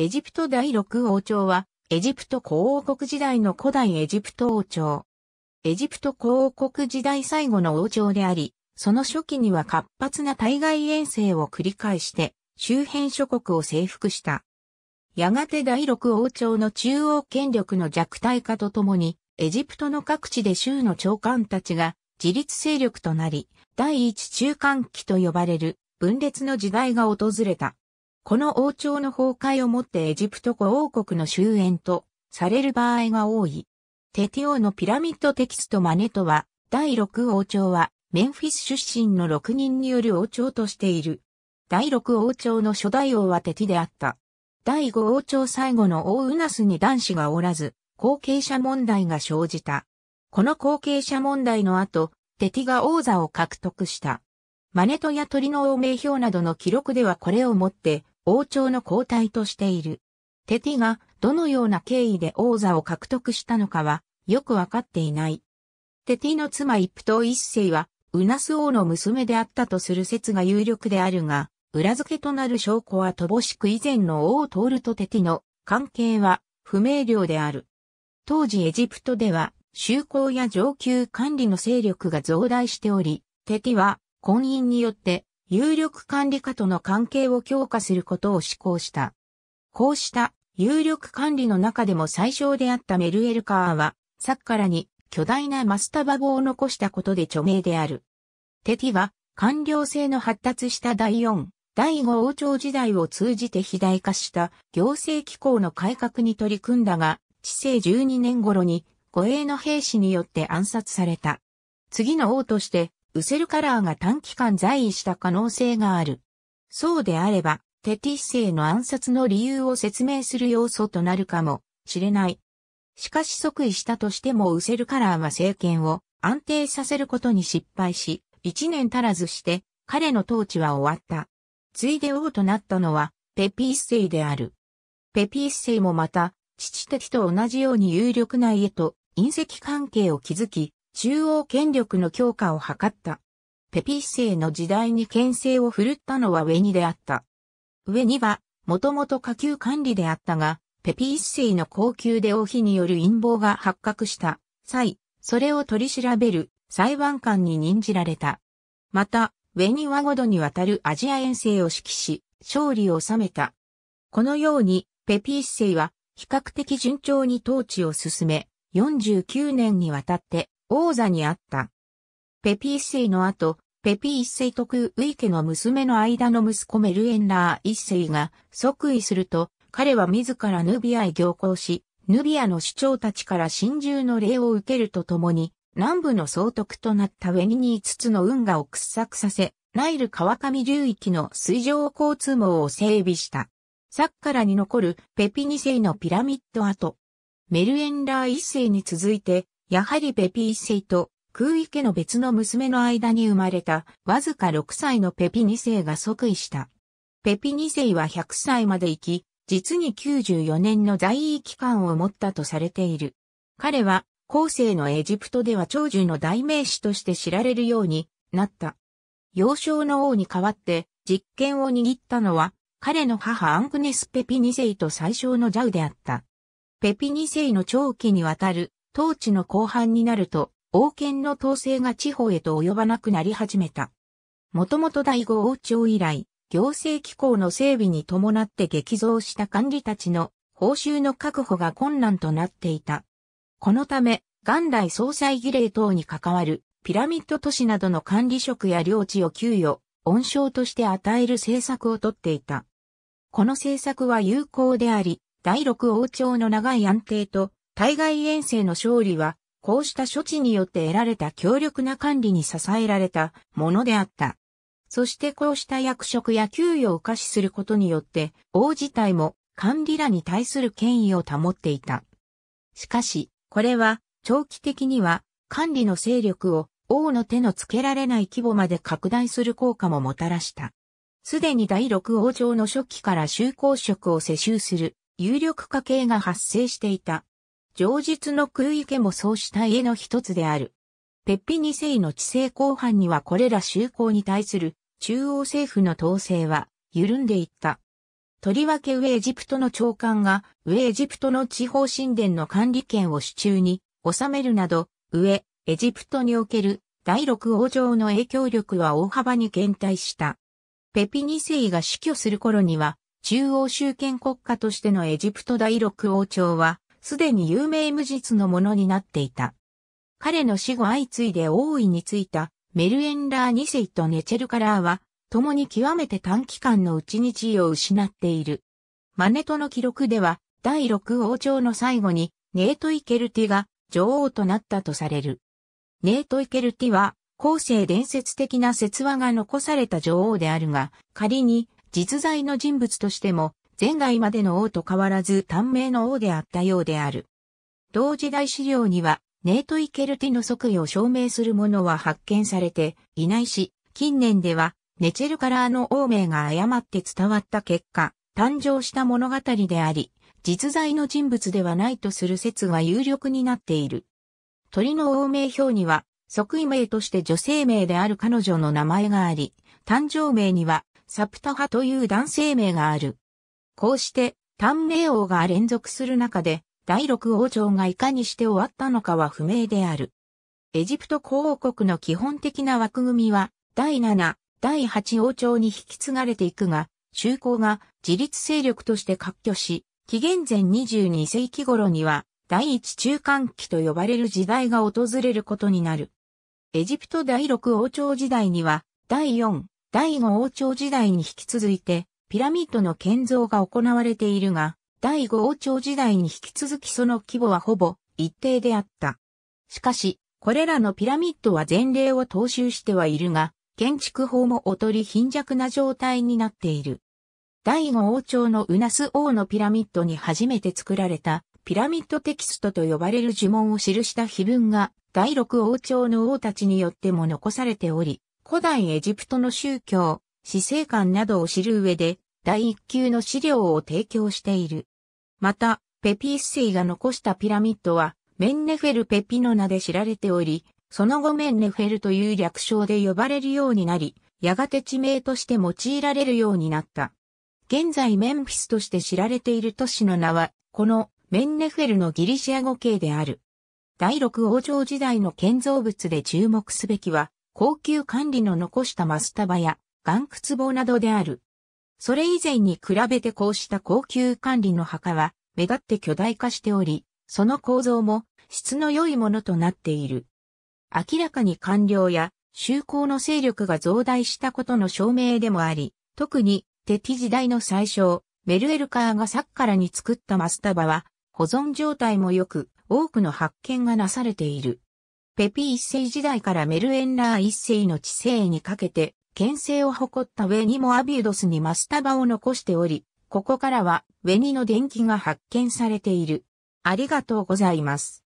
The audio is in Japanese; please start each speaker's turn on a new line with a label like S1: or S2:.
S1: エジプト第6王朝は、エジプト皇王国時代の古代エジプト王朝。エジプト皇王国時代最後の王朝であり、その初期には活発な対外遠征を繰り返して、周辺諸国を征服した。やがて第6王朝の中央権力の弱体化とともに、エジプトの各地で州の長官たちが自立勢力となり、第一中間期と呼ばれる分裂の時代が訪れた。この王朝の崩壊をもってエジプト古王国の終焉とされる場合が多い。テティオのピラミッドテキストマネトは、第六王朝は、メンフィス出身の6人による王朝としている。第六王朝の初代王はテティであった。第五王朝最後の王ウナスに男子がおらず、後継者問題が生じた。この後継者問題の後、テティが王座を獲得した。マネトや鳥の王名表などの記録ではこれをもって、王朝の交代としている。テティがどのような経緯で王座を獲得したのかはよくわかっていない。テティの妻イプト一世はウナス王の娘であったとする説が有力であるが、裏付けとなる証拠は乏しく以前の王トールとテティの関係は不明瞭である。当時エジプトでは修行や上級管理の勢力が増大しており、テティは婚姻によって有力管理下との関係を強化することを施行した。こうした有力管理の中でも最小であったメルエルカーは、サッカラに巨大なマスタバボを残したことで著名である。テティは、官僚制の発達した第四、第五王朝時代を通じて肥大化した行政機構の改革に取り組んだが、治世12年頃に護衛の兵士によって暗殺された。次の王としてウセルカラーが短期間在位した可能性がある。そうであれば、テティッセイの暗殺の理由を説明する要素となるかもしれない。しかし即位したとしてもウセルカラーは政権を安定させることに失敗し、一年足らずして彼の統治は終わった。ついで王となったのはペピッセイである。ペピッセイもまた、父的と同じように有力な家と隕石関係を築き、中央権力の強化を図った。ペピッセイの時代に牽制を振るったのはウェニであった。ウェニは、もともと下級管理であったが、ペピッセイの高級で王妃による陰謀が発覚した際、それを取り調べる裁判官に任じられた。また、ウェニは5度にわたるアジア遠征を指揮し、勝利を収めた。このように、ペピッセイは比較的順調に統治を進め、49年にわたって王座にあった。ペピ一世の後、ペピ一世徳ウイ家の娘の間の息子メルエンラー一世が即位すると、彼は自らヌビアへ行行し、ヌビアの首長たちから真珠の礼を受けるとともに、南部の総督となったウェニニーツの運河を掘削させ、ナイル川上流域の水上交通網を整備した。サッカラに残るペピ二世のピラミッド跡。メルエンラー一世に続いて、やはりペピ一世と空位家の別の娘の間に生まれた、わずか6歳のペピ2世が即位した。ペピ2世は100歳まで生き、実に94年の在位期間を持ったとされている。彼は、後世のエジプトでは長寿の代名詞として知られるようになった。幼少の王に代わって実権を握ったのは、彼の母アングネス・ペピ2世と最小のジャウであった。ペピ2世の長期にわたる統治の後半になると、王権の統制が地方へと及ばなくなり始めた。もともと第五王朝以来、行政機構の整備に伴って激増した管理たちの報酬の確保が困難となっていた。このため、元来総裁儀礼等に関わるピラミッド都市などの管理職や領地を給与、恩賞として与える政策をとっていた。この政策は有効であり、第六王朝の長い安定と対外遠征の勝利は、こうした処置によって得られた強力な管理に支えられたものであった。そしてこうした役職や給与を可視することによって、王自体も管理らに対する権威を保っていた。しかし、これは長期的には管理の勢力を王の手のつけられない規模まで拡大する効果ももたらした。すでに第六王朝の初期から修行職を世襲する有力家系が発生していた。上述の空池もそうした家の一つである。ペッピ2世の治世後半にはこれら修行に対する中央政府の統制は緩んでいった。とりわけ上エジプトの長官が上エジプトの地方神殿の管理権を手中に収めるなど、上エジプトにおける第六王朝の影響力は大幅に減退した。ペピ2世が死去する頃には中央集権国家としてのエジプト第六王朝はすでに有名無実のものになっていた。彼の死後相次いで王位についたメルエンラー2世とネチェルカラーは、共に極めて短期間のうちに地位を失っている。マネトの記録では、第6王朝の最後に、ネート・イケルティが女王となったとされる。ネート・イケルティは、後世伝説的な説話が残された女王であるが、仮に実在の人物としても前代までの王と変わらず短命の王であったようである。同時代資料には、ネート・イケルティの即位を証明するものは発見されていないし、近年では、ネチェルカラーの王名が誤って伝わった結果、誕生した物語であり、実在の人物ではないとする説が有力になっている。鳥の王名表には、即位名として女性名である彼女の名前があり、誕生名には、サプタハという男性名がある。こうして、短命王が連続する中で、第六王朝がいかにして終わったのかは不明である。エジプト公王国の基本的な枠組みは、第7、第8王朝に引き継がれていくが、中高が自立勢力として割拠し、紀元前22世紀頃には、第一中間期と呼ばれる時代が訪れることになる。エジプト第六王朝時代には、第4、第5王朝時代に引き続いて、ピラミッドの建造が行われているが、第五王朝時代に引き続きその規模はほぼ一定であった。しかし、これらのピラミッドは前例を踏襲してはいるが、建築法も劣り貧弱な状態になっている。第五王朝のウナス王のピラミッドに初めて作られたピラミッドテキストと呼ばれる呪文を記した碑文が第六王朝の王たちによっても残されており、古代エジプトの宗教、死生観などを知る上で、第一級の資料を提供している。また、ペピ一世が残したピラミッドは、メンネフェルペピの名で知られており、その後メンネフェルという略称で呼ばれるようになり、やがて地名として用いられるようになった。現在メンフィスとして知られている都市の名は、このメンネフェルのギリシア語系である。第六王朝時代の建造物で注目すべきは、高級管理の残したマスタバや岩窟棒などである。それ以前に比べてこうした高級管理の墓は目立って巨大化しており、その構造も質の良いものとなっている。明らかに官僚や修行の勢力が増大したことの証明でもあり、特にテティ時代の最初、メルエルカーがサッカラに作ったマスタバは保存状態も良く多くの発見がなされている。ペピ一世時代からメルエンラー一世の治世にかけて牽制を誇ったウェニもアビウドスにマスタバを残しており、ここからはウェニの電気が発見されている。ありがとうございます。